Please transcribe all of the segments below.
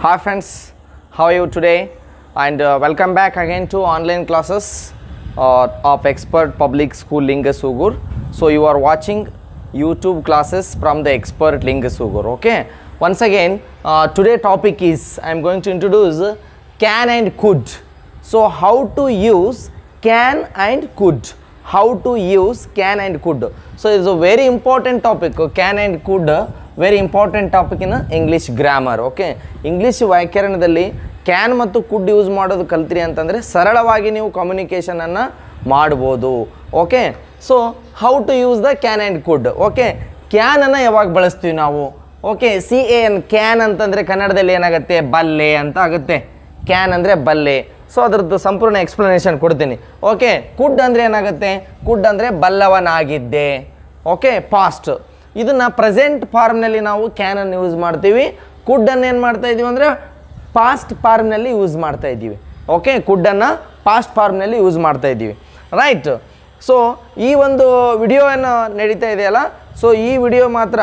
hi friends how are you today and uh, welcome back again to online classes uh, of expert public school lingasugur so you are watching youtube classes from the expert lingasugur okay once again uh, today topic is i am going to introduce can and could so how to use can and could how to use can and could so it's a very important topic can and could very important topic in English grammar okay English ವ್ಯಾಕರಣದಲ್ಲಿ can ಮತ್ತು could use ಮಾಡೋದು ಕಲ್ತ್ರಿ ಅಂತಂದರೆ ಸರಳವಾಗಿ ನೀವು ಕಮ್ಯುನಿಕೇಷನನ್ನು ಮಾಡ್ಬೋದು okay so how to use the can and could okay ಕ್ಯಾನನ್ನು ಯಾವಾಗ ಬಳಸ್ತೀವಿ ನಾವು okay C A N can ಅಂತಂದರೆ ಕನ್ನಡದಲ್ಲಿ ಏನಾಗುತ್ತೆ ಬಲ್ಲೆ ಅಂತ ಆಗುತ್ತೆ ಕ್ಯಾನ್ ಅಂದರೆ ಬಲ್ಲೆ ಸೊ ಅದರದ್ದು ಸಂಪೂರ್ಣ ಎಕ್ಸ್ಪ್ಲನೇಷನ್ ಕೊಡ್ತೀನಿ ಓಕೆ ಕುಡ್ ಅಂದರೆ ಏನಾಗುತ್ತೆ ಕುಡ್ ಅಂದರೆ ಬಲ್ಲವನಾಗಿದ್ದೆ ಓಕೆ ಪಾಸ್ಟ್ ಇದನ್ನು ಪ್ರೆಸೆಂಟ್ ಫಾರ್ಮ್ನಲ್ಲಿ ನಾವು ಕ್ಯಾನನ್ನು ಯೂಸ್ ಮಾಡ್ತೀವಿ ಕುಡ್ಡನ್ನು ಏನು ಮಾಡ್ತಾ ಇದ್ದೀವಿ ಅಂದರೆ ಪಾಸ್ಟ್ ಫಾರ್ಮ್ನಲ್ಲಿ ಯೂಸ್ ಮಾಡ್ತಾ ಇದ್ದೀವಿ ಓಕೆ ಕುಡ್ಡನ್ನು ಪಾಸ್ಟ್ ಫಾರ್ಮ್ನಲ್ಲಿ ಯೂಸ್ ಮಾಡ್ತಾ ಇದ್ದೀವಿ ರೈಟ್ ಸೊ ಈ ಒಂದು ವಿಡಿಯೋ ಏನು ನಡೀತಾ ಇದೆಯಲ್ಲ ಸೊ ಈ ವಿಡಿಯೋ ಮಾತ್ರ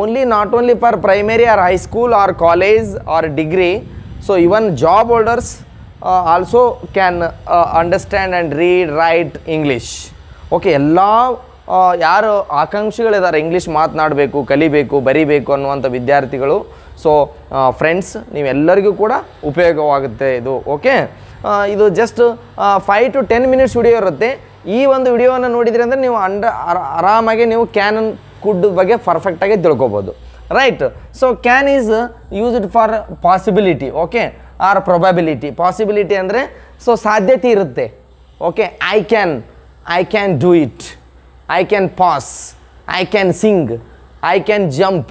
only not only for primary or high school or college or degree so even job holders also can understand and read write English okay ಎಲ್ಲ ಯಾರು ಆಕಾಂಕ್ಷಿಗಳಿದ್ದಾರೆ ಇಂಗ್ಲೀಷ್ ಮಾತನಾಡಬೇಕು ಕಲಿಬೇಕು ಬರಿಬೇಕು ಅನ್ನುವಂಥ ವಿದ್ಯಾರ್ಥಿಗಳು ಸೊ ಫ್ರೆಂಡ್ಸ್ ನೀವೆಲ್ಲರಿಗೂ ಕೂಡ ಉಪಯೋಗವಾಗುತ್ತೆ ಇದು ಓಕೆ ಇದು just five to ten minutes video ಇರುತ್ತೆ ಈ ಒಂದು ವಿಡಿಯೋವನ್ನು ನೋಡಿದ್ರಿ ಅಂದರೆ ನೀವು ಅಂಡ ಆರಾಮಾಗಿ ನೀವು ಕ್ಯಾನ್ ಕುಡ್ ಬಗ್ಗೆ ಪರ್ಫೆಕ್ಟಾಗಿ ತಿಳ್ಕೊಬೋದು right so can is used for possibility okay or probability possibility ಅಂದರೆ ಸೊ ಸಾಧ್ಯತೆ ಇರುತ್ತೆ okay I can I can do it I can pass I can sing, I can jump,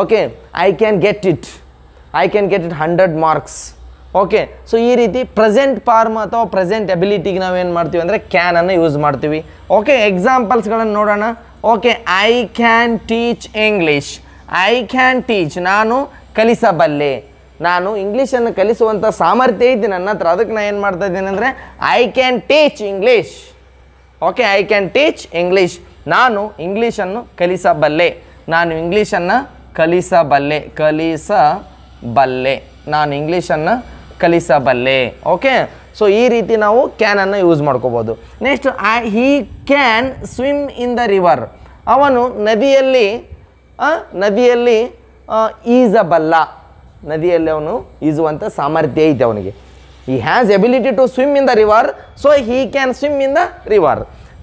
okay I can get it I can get it hundred marks okay so ಈ ರೀತಿ present form ಅಥವಾ present ಎಬಿಲಿಟಿಗೆ ನಾವೇನು ಮಾಡ್ತೀವಿ ಅಂದರೆ ಕ್ಯಾನನ್ನು use ಮಾಡ್ತೀವಿ okay ಎಕ್ಸಾಂಪಲ್ಸ್ಗಳನ್ನು ನೋಡೋಣ okay I can teach English I can teach ನಾನು ಕಲಿಸಬಲ್ಲೆ ನಾನು ಇಂಗ್ಲೀಷನ್ನು ಕಲಿಸುವಂಥ ಸಾಮರ್ಥ್ಯ ಇದೆ ನನ್ನ ಹತ್ರ ಅದಕ್ಕೆ ನಾನು ಏನು ಮಾಡ್ತಾ ಇದ್ದೀನಿ ಅಂದರೆ I can teach English okay I can teach English ನಾನು ಇಂಗ್ಲೀಷನ್ನು ಕಲಿಸಬಲ್ಲೆ ನಾನು ಇಂಗ್ಲೀಷನ್ನು ಕಲಿಸಬಲ್ಲೆ ಕಲಿಸಬಲ್ಲೆ ನಾನು ಇಂಗ್ಲೀಷನ್ನು ಕಲಿಸಬಲ್ಲೆ ಓಕೆ ಸೊ ಈ ರೀತಿ ನಾವು ಕ್ಯಾನನ್ನು ಯೂಸ್ ಮಾಡ್ಕೋಬೋದು next I he can swim in the river ಅವನು ನದಿಯಲ್ಲಿ ನದಿಯಲ್ಲಿ ಈಜಬಲ್ಲ ನದಿಯಲ್ಲಿ ಅವನು ಈಜುವಂಥ ಸಾಮರ್ಥ್ಯ ಇದೆ ಅವನಿಗೆ ಈ has ability to swim in the river so he can swim in the river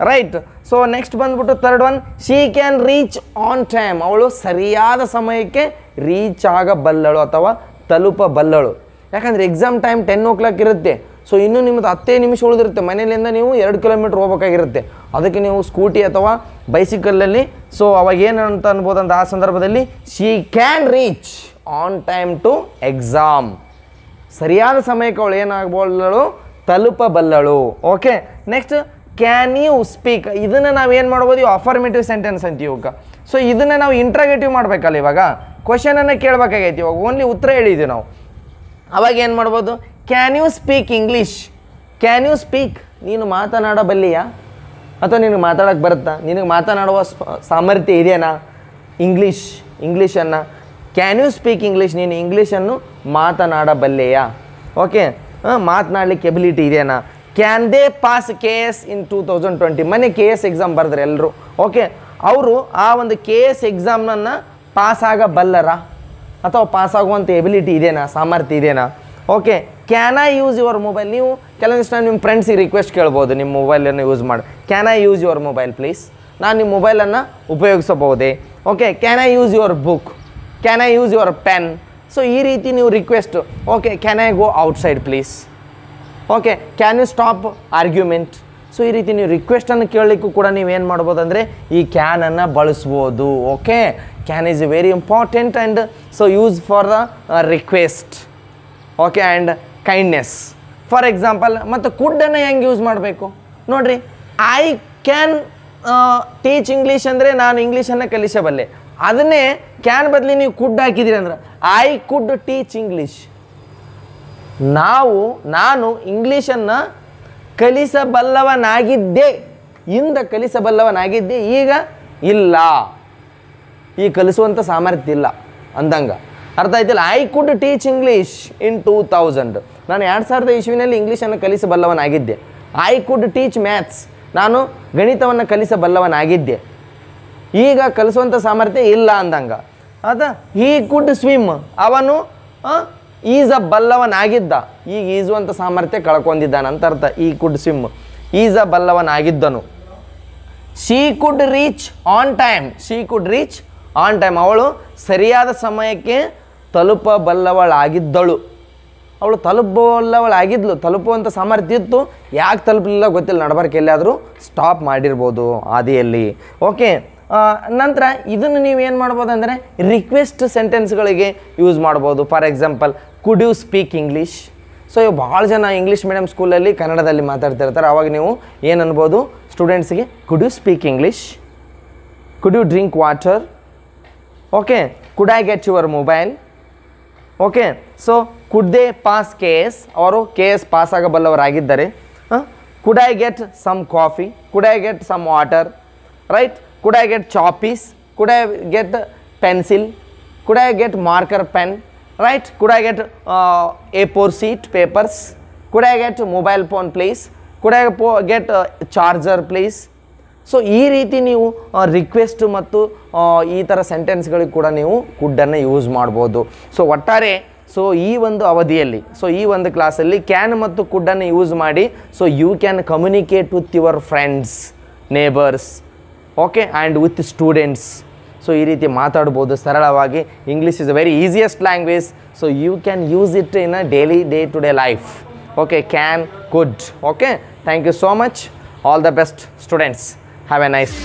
right so next ಬಂದ್ಬಿಟ್ಟು third one she can reach on time ಅವಳು ಸರಿಯಾದ ಸಮಯಕ್ಕೆ ರೀಚ್ ಆಗಬಲ್ಲಳು ಅಥವಾ ತಲುಪಬಲ್ಲಳು ಯಾಕಂದರೆ exam time ten o'clock ಇರುತ್ತೆ ಸೊ ಇನ್ನೂ ನಿಮ್ಮದು ಹತ್ತೇ ನಿಮಿಷ ಉಳಿದಿರುತ್ತೆ ಮನೆಯಿಂದ ನೀವು ಎರಡು ಕಿಲೋಮೀಟ್ರ್ ಹೋಗ್ಬೇಕಾಗಿರುತ್ತೆ ಅದಕ್ಕೆ ನೀವು ಸ್ಕೂಟಿ ಅಥವಾ ಬೈಸಿಕಲಲ್ಲಿ ಸೊ ಅವಾಗ ಏನು ಅಂತ ಅನ್ಬೋದು ಅಂತ ಆ ಸಂದರ್ಭದಲ್ಲಿ she can reach on time to exam ಸರಿಯಾದ ಸಮಯಕ್ಕೆ ಅವಳು ಏನಾಗಬಲ್ಲಳು ತಲುಪಬಲ್ಲಳು okay next can you speak ಇದನ್ನು ನಾವು ಏನು ಮಾಡ್ಬೋದು ಅಫರ್ಮೇಟಿವ್ ಸೆಂಟೆನ್ಸ್ ಅಂತ ಇವಾಗ ಸೊ ಇದನ್ನು ನಾವು ಇಂಟ್ರಾಗೇಟಿವ್ ಮಾಡಬೇಕಲ್ಲ ಇವಾಗ ಕ್ವಶನನ್ನು ಕೇಳಬೇಕಾಗೈತಿ ಇವಾಗ ಓನ್ಲಿ ಉತ್ತರ ಹೇಳಿದ್ದೀವಿ ನಾವು ಅವಾಗ ಏನು ಮಾಡ್ಬೋದು can you speak English can you speak ನೀನು ಮಾತನಾಡಬಲ್ಲಿಯಾ ಅಥವಾ ನಿನಗೆ ಮಾತಾಡೋಕ್ಕೆ ಬರುತ್ತಾ ನಿನಗೆ ಮಾತನಾಡುವ ಸಾಮರ್ಥ್ಯ ಇದೆಯಾ ಇಂಗ್ಲೀಷ್ ಇಂಗ್ಲೀಷನ್ನು ಕ್ಯಾನ್ ಯು ಸ್ಪೀಕ್ ಇಂಗ್ಲೀಷ್ ನೀನು ಇಂಗ್ಲೀಷನ್ನು ಮಾತನಾಡಬಲ್ಲೆಯಾ ಓಕೆ ಮಾತನಾಡಲಿಕ್ಕೆ ಎಬಿಲಿಟಿ ಇದೆಯಾ can they pass K S in two thousand twenty ಮನೆ ಕೆ ಎಸ್ ಎಕ್ಸಾಮ್ ಬರೆದ್ರೆ ಎಲ್ಲರೂ ಓಕೆ ಅವರು ಆ ಒಂದು ಕೆ ಎಸ್ ಎಕ್ಸಾಮ್ನನ್ನು ಪಾಸ್ ಅಥವಾ ಪಾಸಾಗುವಂಥ ಎಬಿಲಿಟಿ ಇದೆಯಾ ಸಾಮರ್ಥ್ಯ ಇದೆಯಾ okay can I use your mobile ನೀವು ಕೆಲವೊಂದಿಷ್ಟು ನಿಮ್ಮ ಫ್ರೆಂಡ್ಸಿಗೆ ರಿಕ್ವೆಸ್ಟ್ ಕೇಳ್ಬೋದು ನಿಮ್ಮ ಮೊಬೈಲನ್ನು ಯೂಸ್ ಮಾಡಿ can I use your mobile please ನಾನು ನಿಮ್ಮ ಮೊಬೈಲನ್ನು ಉಪಯೋಗಿಸಬಹುದೇ okay can I use your book can I use your pen so ಈ ರೀತಿ ನೀವು request okay can I go outside please okay can you stop argument so ಈ ರೀತಿ ನೀವು ರಿಕ್ವೆಸ್ಟನ್ನು ಕೇಳಲಿಕ್ಕೂ ಕೂಡ ನೀವೇನು ಮಾಡ್ಬೋದು ಅಂದರೆ ಈ ಕ್ಯಾನನ್ನು ಬಳಸ್ಬೋದು okay can is very important and so use for the request okay and kindness for example ಮತ್ತು ಕುಡ್ಡನ್ನು ಹೆಂಗೆ ಯೂಸ್ ಮಾಡಬೇಕು ನೋಡಿರಿ ಐ ಕ್ಯಾನ್ ಟೀಚ್ ಇಂಗ್ಲೀಷ್ ಅಂದರೆ ನಾನು ಇಂಗ್ಲೀಷನ್ನು ಕಲಿಸಬಲ್ಲೆ ಅದನ್ನೇ ಕ್ಯಾನ್ ಬದಲಿ ನೀವು ಕುಡ್ ಹಾಕಿದಿರಿ ಅಂದ್ರೆ ಐ ಕುಡ್ ಟೀಚ್ ಇಂಗ್ಲೀಷ್ ನಾವು ನಾನು ಇಂಗ್ಲೀಷನ್ನು ಕಲಿಸಬಲ್ಲವನಾಗಿದ್ದೆ ಇಂದ ಕಲಿಸಬಲ್ಲವನಾಗಿದ್ದೆ ಈಗ ಇಲ್ಲ ಈ ಕಲಿಸುವಂಥ ಸಾಮರ್ಥ್ಯ ಇಲ್ಲ ಅಂದಂಗೆ ಅರ್ಥ ಆಯ್ತಿಲ್ಲ I could teach English in two thousand ನಾನು ಎರಡು ಸಾವಿರದ ಇಶುವಿನಲ್ಲಿ ಇಂಗ್ಲೀಷನ್ನು ಕಲಿಸಬಲ್ಲವನಾಗಿದ್ದೆ ಐ ಕುಡ್ ಟೀಚ್ ಮ್ಯಾಥ್ಸ್ ನಾನು ಗಣಿತವನ್ನು ಕಲಿಸಬಲ್ಲವನಾಗಿದ್ದೆ ಈಗ ಕಲಿಸುವಂಥ ಸಾಮರ್ಥ್ಯ ಇಲ್ಲ ಅಂದಂಗೆ ಅದ ಈ ಕುಡ್ ಸ್ವಿಮ್ ಅವನು ಈಜ ಬಲ್ಲವನಾಗಿದ್ದ ಈಗ ಈಜುವಂಥ ಸಾಮರ್ಥ್ಯ ಕಳ್ಕೊಂಡಿದ್ದಾನ ಅಂತ ಅರ್ಥ ಈ ಕುಡ್ ಸ್ವಿಮ್ ಈಜ ಬಲ್ಲವನಾಗಿದ್ದನು she could reach on time she could reach on time ಅವಳು ಸರಿಯಾದ ಸಮಯಕ್ಕೆ ತಲುಪಬಲ್ಲವಳಾಗಿದ್ದಳು ಅವಳು ತಲುಪಬಲ್ಲವಳಾಗಿದ್ಲು ತಲುಪುವಂಥ ಸಾಮರ್ಥ್ಯ ಇತ್ತು ಯಾಕೆ ತಲುಪಲಿಲ್ಲ ಗೊತ್ತಿಲ್ಲ ಎಲ್ಲಾದರೂ ಸ್ಟಾಪ್ ಮಾಡಿರ್ಬೋದು ಆದಿಯಲ್ಲಿ ಓಕೆ ನಂತರ ಇದನ್ನು ನೀವು ಏನು ಮಾಡ್ಬೋದು ಅಂದರೆ ರಿಕ್ವೆಸ್ಟ್ ಸೆಂಟೆನ್ಸ್ಗಳಿಗೆ ಯೂಸ್ ಮಾಡ್ಬೋದು for example could you speak English so ಇವು ಭಾಳ ಜನ ಇಂಗ್ಲೀಷ್ ಮೀಡಿಯಮ್ ಸ್ಕೂಲಲ್ಲಿ ಕನ್ನಡದಲ್ಲಿ ಮಾತಾಡ್ತಿರ್ತಾರೆ ಆವಾಗ ನೀವು ಏನು ಅನ್ಬೋದು ಸ್ಟೂಡೆಂಟ್ಸ್ಗೆ could you speak English could you drink water okay could I get your mobile okay so could they pass K S ಅವರು ಕೆ ಎಸ್ ಪಾಸ್ ಆಗಬಲ್ಲವರಾಗಿದ್ದಾರೆ could I get some coffee could I get some water right could I get choppies, could I get the pencil, could I get marker pen, right, could I get uh, A4 sheet papers, could I get mobile phone please, could I get uh, charger please. So ಈ ರೀತಿ ನೀವು request ಮತ್ತು ಈ ಥರ ಸೆಂಟೆನ್ಸ್ಗಳಿಗೆ ಕೂಡ ನೀವು ಕುಡ್ಡನ್ನು ಯೂಸ್ ಮಾಡ್ಬೋದು ಸೊ ಒಟ್ಟಾರೆ ಸೊ ಈ ಒಂದು ಅವಧಿಯಲ್ಲಿ ಸೊ ಈ ಒಂದು ಕ್ಲಾಸಲ್ಲಿ ಕ್ಯಾನ್ ಮತ್ತು ಕುಡ್ಡನ್ನು ಯೂಸ್ ಮಾಡಿ so you can communicate with your friends neighbours okay and with students so ಈ ರೀತಿ ಮಾತಾಡ್ಬೋದು ಸರಳವಾಗಿ English is a very easiest language so you can use it in a daily day to day life okay can good okay thank you so much all the best students have A nice